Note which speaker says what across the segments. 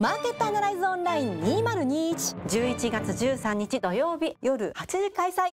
Speaker 1: マーケットアナライズオンライン2021 11月13日土曜日夜8時開催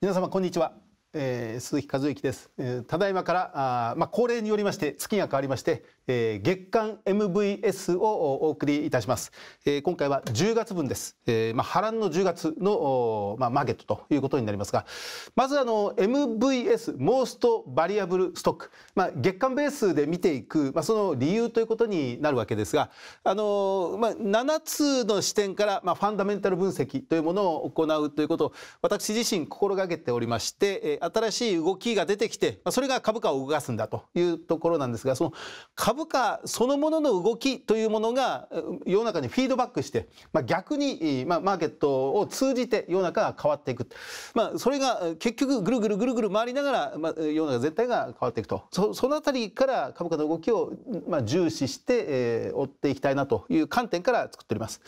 Speaker 1: 皆様こんにちは、えー、鈴木和之です、えー、ただいまからあまあ恒例によりまして月が変わりましてえー、月間 MVS をお送りいたします、えー、今回は10月分です、えー、まあ波乱の10月のまあマーケットということになりますがまずあの MVS モーストバリアブルストックまあ月間ベースで見ていくまあその理由ということになるわけですがあのまあ7つの視点からまあファンダメンタル分析というものを行うということを私自身心がけておりまして、えー、新しい動きが出てきて、まあ、それが株価を動かすんだというところなんですがその株株価そのものの動きというものが世の中にフィードバックして、まあ、逆に、まあ、マーケットを通じて世の中が変わっていく、まあ、それが結局ぐるぐるぐるぐる回りながら、まあ、世の中全体が変わっていくとそそのあたりから株価の動きを、まあ、重視して、えー、追っていきたいなという観点から作っております。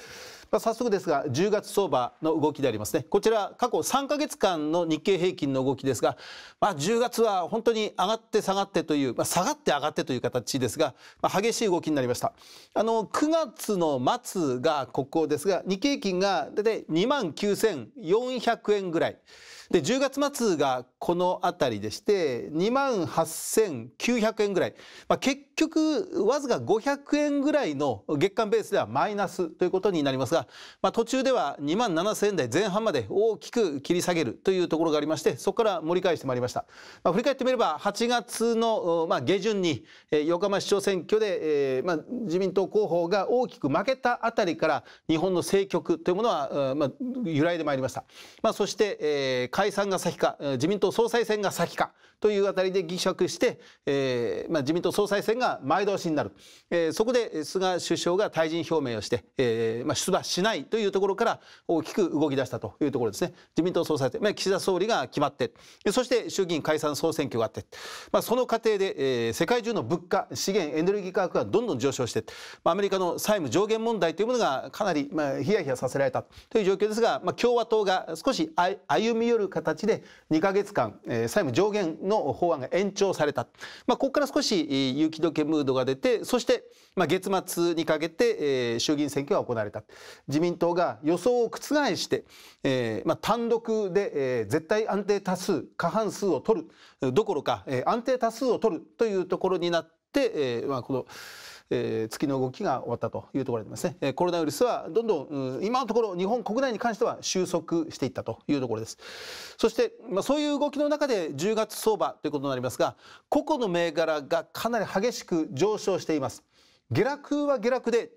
Speaker 1: 早速ですが10月相場の動きでありますねこちら過去3ヶ月間の日経平均の動きですが、まあ、10月は本当に上がって下がってという、まあ、下がって上がってという形ですが、まあ、激しい動きになりましたあの9月の末がここですが日経平均が大体2万9400円ぐらいで10月末がこの辺りでして2万8900円ぐらい、まあ、結局わずか500円ぐらいの月間ベースではマイナスということになりますが、まあ、途中では2万7,000円台前半まで大きく切り下げるというところがありましてそこから盛り返してまいりました、まあ、振り返ってみれば8月の、まあ、下旬に、えー、横浜市長選挙で、えーまあ、自民党候補が大きく負けたあたりから日本の政局というものは、まあ、揺らいでまいりました、まあ、そして、えー、解散が先か自民党総裁選が先かというあたりでぎくしして、えーまあ、自民党総裁選がが前倒しになる、えー、そこで菅首相が退陣表明をして、えーまあ、出馬しないというところから大きく動き出したというところですね自民党総裁選、まあ、岸田総理が決まってそして衆議院解散総選挙があって、まあ、その過程で、えー、世界中の物価資源エネルギー価格がどんどん上昇して、まあ、アメリカの債務上限問題というものがかなり、まあ、ヒヤヒヤさせられたという状況ですが、まあ、共和党が少し歩み寄る形で2か月間、えー、債務上限の法案が延長された、まあ、ここから少し有機時けムードが出てそして、まあ、月末にかけて、えー、衆議院選挙が行われた自民党が予想を覆して、えーまあ、単独で、えー、絶対安定多数過半数を取るどころか、えー、安定多数を取るというところになって、えーまあ、このえー、月の動きが終わったというところでですね、えー、コロナウイルスはどんどん、今のところ日本国内に関しては収束していったというところですそして、まあ、そういう動きの中で10月相場ということになりますが個々の銘柄がかなり激しく上昇しています下落は下落で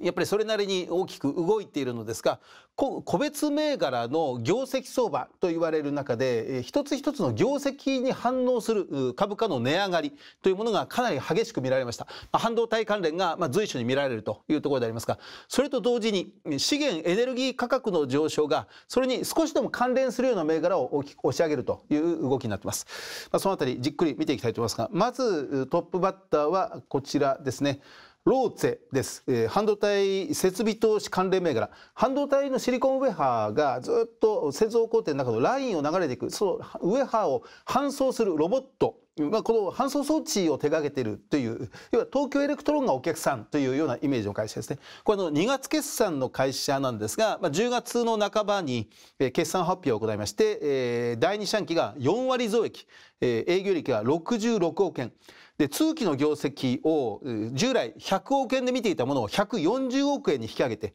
Speaker 1: やっぱりそれなりに大きく動いているのですが個別銘柄の業績相場と言われる中で一つ一つの業績に反応する株価の値上がりというものがかなり激しく見られました、ま半導体関連が随所に見られるというところでありますがそれと同時に資源エネルギー価格の上昇がそれに少しでも関連するような銘柄を大きく押し上げるという動きになってます、まその辺りじっくり見ていきたいと思いますがまずトップバッターはこちらですねローツェです、えー、半導体設備投資関連銘柄半導体のシリコンウェハーがずっと製造工程の中のラインを流れていくそのウェハーを搬送するロボットまあ、この搬送装置を手掛けているという要は東京エレクトロンがお客さんというようなイメージの会社ですねこれの2月決算の会社なんですが、まあ、10月の半ばに決算発表を行いまして、えー、第2四半期が4割増益、えー、営業利益が66億円で通期の業績を従来100億円で見ていたものを140億円に引き上げて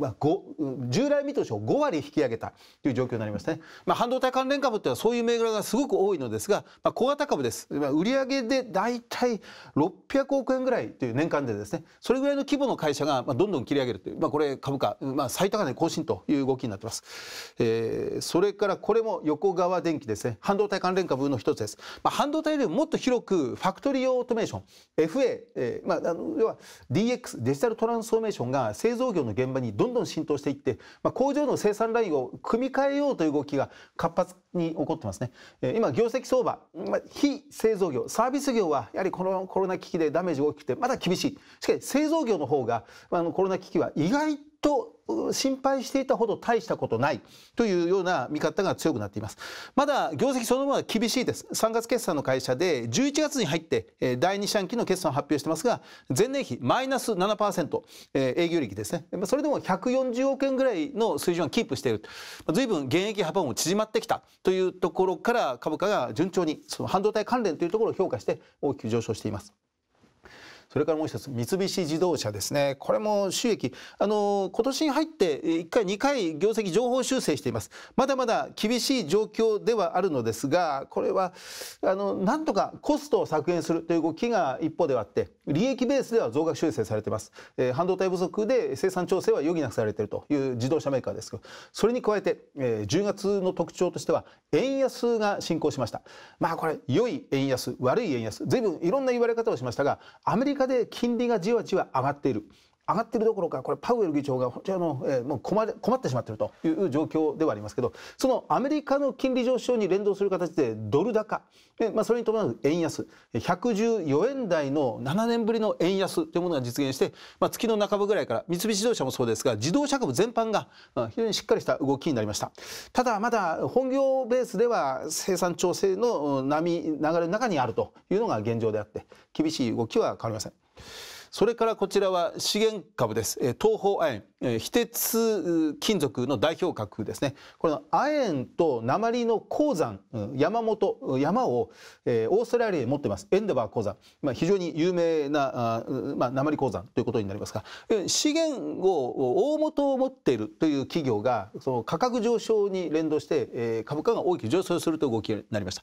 Speaker 1: まあ、従来見通しを5割引き上げたという状況になりますね、まあ、半導体関連株っていうのはそういう銘柄がすごく多いのですが、まあ、小型株です、まあ、売上で大体600億円ぐらいという年間でですねそれぐらいの規模の会社がどんどん切り上げるという、まあ、これ株価、まあ、最高値更新という動きになってます、えー、それからこれも横川電機ですね半導体関連株の一つです、まあ、半導体よりももっと広くファクトリーリーオートメーション FA、えーまあ、あの要は DX デジタルトランスフォーメーションが製造業の現場にどんどん浸透していって、まあ、工場の生産ラインを組み替えようという動きが活発に起こってますね、えー、今業績相場、まあ、非製造業サービス業はやはりこのコロナ危機でダメージが大きくてまだ厳しいしかし製造業の方が、まあ、あのコロナ危機は意外と心配していたほど大したことないというような見方が強くなっていますまだ業績そのものは厳しいです3月決算の会社で11月に入って第二四半期の決算を発表してますが前年比マイナス7%営業利益ですねそれでも140億円ぐらいの水準はキープしているずいぶん減益幅も縮まってきたというところから株価が順調にその半導体関連というところを評価して大きく上昇していますそれからもう一つ三菱自動車ですねこれも収益あの今年に入って1回2回業績情報修正していますまだまだ厳しい状況ではあるのですがこれはあのなんとかコストを削減するという動きが一方ではあって利益ベースでは増額修正されています、えー、半導体不足で生産調整は余儀なくされているという自動車メーカーですけどそれに加えて、えー、10月の特徴としては円安が進行しましたまあこれ良い円安悪い円安随分いろんな言われ方をしましたがアメリカリカで金利がじわじわ上がっている。上がっているどころかこれパウエル議長が本当にあの、えー、もう困困ってしまっているという状況ではありますけどそのアメリカの金利上昇に連動する形でドル高で、まあ、それに伴う円安114円台の7年ぶりの円安というものが実現して、まあ、月の半ばぐらいから三菱自動車もそうですが自動車株全般が非常にしっかりした動きになりましたただまだ本業ベースでは生産調整の波流れの中にあるというのが現状であって厳しい動きは変わりません。それからこちらは資源株です。東方亜鉛、非鉄金属の代表格ですね。この亜鉛と鉛の鉱山、山本、山をオーストラリアに持ってます。エンデバー鉱山。まあ、非常に有名な、まあ、鉛鉱山ということになりますが、資源を大元を持っているという企業が、その価格上昇に連動して株価が大きく上昇するという動きになりまし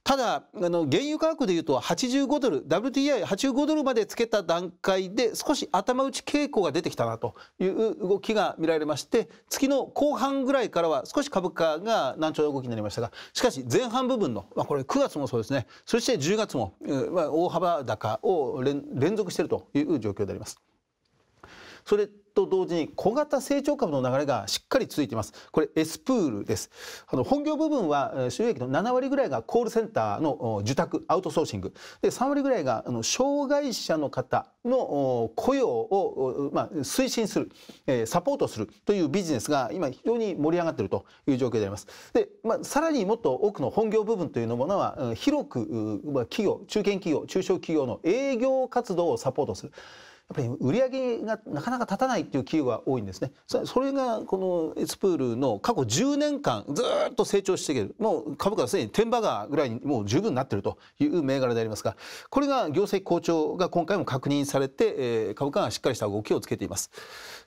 Speaker 1: た。ただあの原油価格でいうと85ドル WTI85 ドルまでつけた段階で少し頭打ち傾向が出てきたなという動きが見られまして月の後半ぐらいからは少し株価が難聴な動きになりましたがしかし前半部分の、まあ、これ9月もそうですねそして10月も、まあ、大幅高を連続しているという状況であります。それと同時に小型成長株の流れがしっかり続いていますこれエスプールですあの本業部分は収益の7割ぐらいがコールセンターの受託アウトソーシングで3割ぐらいがあの障害者の方の雇用を、まあ、推進するサポートするというビジネスが今非常に盛り上がっているという状況でありますで、まあ、さらにもっと多くの本業部分というものは広く、企業中堅企業中小企業の営業活動をサポートするやっぱり売り上げがなかなか立たないっていう企業が多いんですねそれがこのエスプールの過去10年間ずっと成長していけるもう株価はすでに天ガーぐらいにもう十分なってるという銘柄でありますがこれが業績好調が今回も確認されて、えー、株価がしっかりした動きをつけています、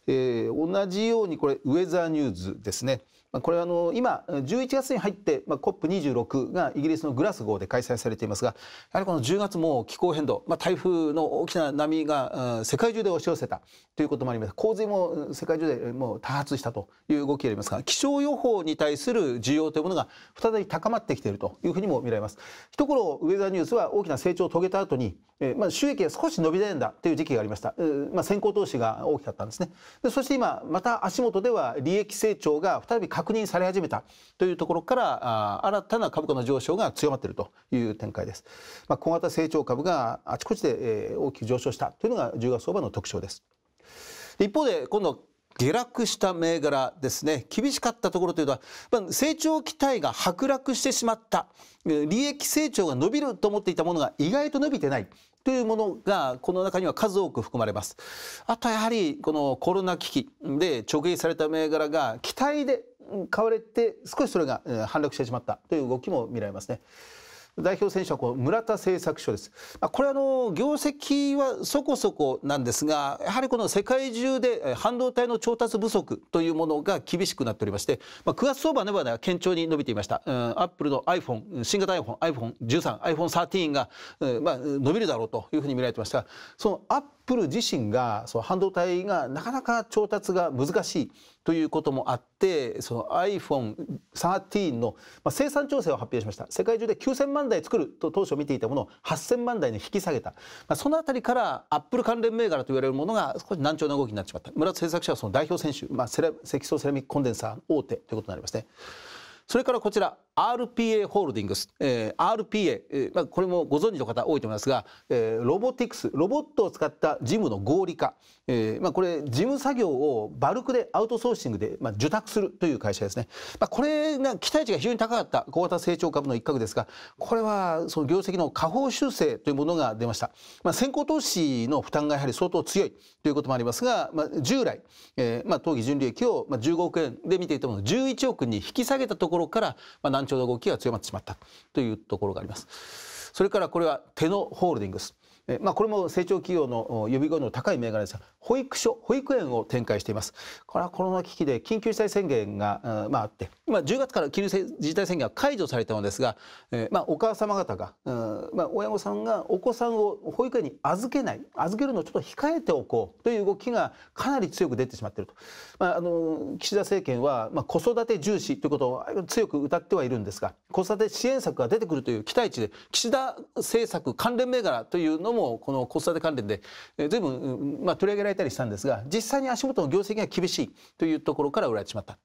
Speaker 1: えー、同じようにこれウェザーニューズですねまあ、これはあの今11月に入って、まあ、COP26 がイギリスのグラスゴーで開催されていますがやはりこの10月も気候変動、まあ、台風の大きな波が世界中で押し寄せたということもあります洪水も世界中でもう多発したという動きがありますが気象予報に対する需要というものが再び高まってきているというふうにも見られます。一頃ウェザーニュースは大きな成長を遂げた後に、えー、まあ収益が少し伸び悩んだという時期がありました、まあ先行投資が大きかったんですねでそして今また足元では利益成長が再び拡確認され始めたというところから新たな株価の上昇が強まっているという展開です。まあ、小型成長株があちこちで大きく上昇したというのが10月相場の特徴です。一方で今度下落した銘柄ですね厳しかったところというのは、ま成長期待が剥落してしまった利益成長が伸びると思っていたものが意外と伸びてないというものがこの中には数多く含まれますあとはやはりこのコロナ危機で直撃された銘柄が期待で買われて少しそれが反落してしまったという動きも見られますね。代表選手はこう村田製作所です。これあの業績はそこそこなんですが、やはりこの世界中で半導体の調達不足というものが厳しくなっておりまして、まあ9月相場ではね堅調に伸びていました。うん、アップルの iPhone 新型 iPhone iPhone 13 iPhone 13が、うまあ伸びるだろうというふうに見られてましたそのアップル自身がその半導体がなかなか調達が難しい。ということもあってその iPhone13 の生産調整を発表しました世界中で9000万台作ると当初見ていたものを8000万台に引き下げた、まあ、そのあたりからアップル関連銘柄と言われるものが少し難聴な動きになっちまった村田製作者はその代表選手、まあ、セラ積層セラミックコンデンサー大手ということになりますね。それからこちら RPA ホールディングス、えー、RPA、えー、まあ、これもご存知の方多いと思いますが、えー、ロボティクスロボットを使った事務の合理化、えーまあ、これ事務作業をバルクでアウトソーシングで、まあ、受託するという会社ですね、まあ、これが期待値が非常に高かった小型成長株の一角ですがこれはその業績の下方修正というものが出ました、まあ、先行投資の負担がやはり相当強いということもありますが、まあ、従来、えーまあ、当期純利益を15億円で見ていたものを11億に引き下げたところから、まあ、単調な動きが強まってしまったというところがあります。それからこれはテノホールディングス。まあ、これも成長企業の呼び声の高い銘柄ですが保育所保育園を展開していますこれはコロナ危機で緊急事態宣言が、まあ、あって、まあ、10月から緊急事態宣言が解除されたのですが、まあ、お母様方が、まあ、親御さんがお子さんを保育園に預けない預けるのをちょっと控えておこうという動きがかなり強く出てしまっていると、まあ、あの岸田政権は、まあ、子育て重視ということを強く謳ってはいるんですが子育て支援策が出てくるという期待値で岸田政策関連銘柄というのももこの子育て関連で随分まあ取り上げられたりしたんですが実際に足元の業績が厳しいというところから売られてしまった。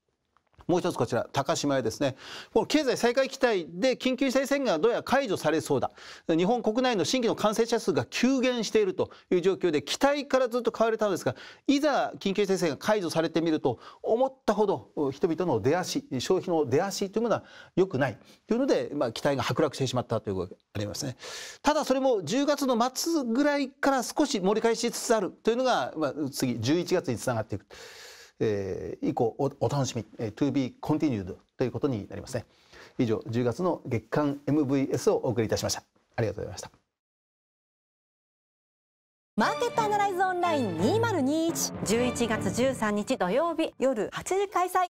Speaker 1: もう一つこちら高島屋ですねもう経済再開期待で緊急事態宣言がどうやら解除されそうだ日本国内の新規の感染者数が急減しているという状況で期待からずっと買われたのですがいざ緊急事態宣言が解除されてみると思ったほど人々の出足消費の出足というものは良くないというので、まあ、期待が剥落してしまったということがありますねただそれも10月の末ぐらいから少し盛り返しつつあるというのが、まあ、次11月につながっていく。えー、以降おお楽しみ、えー、to be continued ということになりますね以上10月の月間 MVS をお送りいたしましたありがとうございましたマーケットアナライズオンライン2021 11月13日土曜日夜8時開催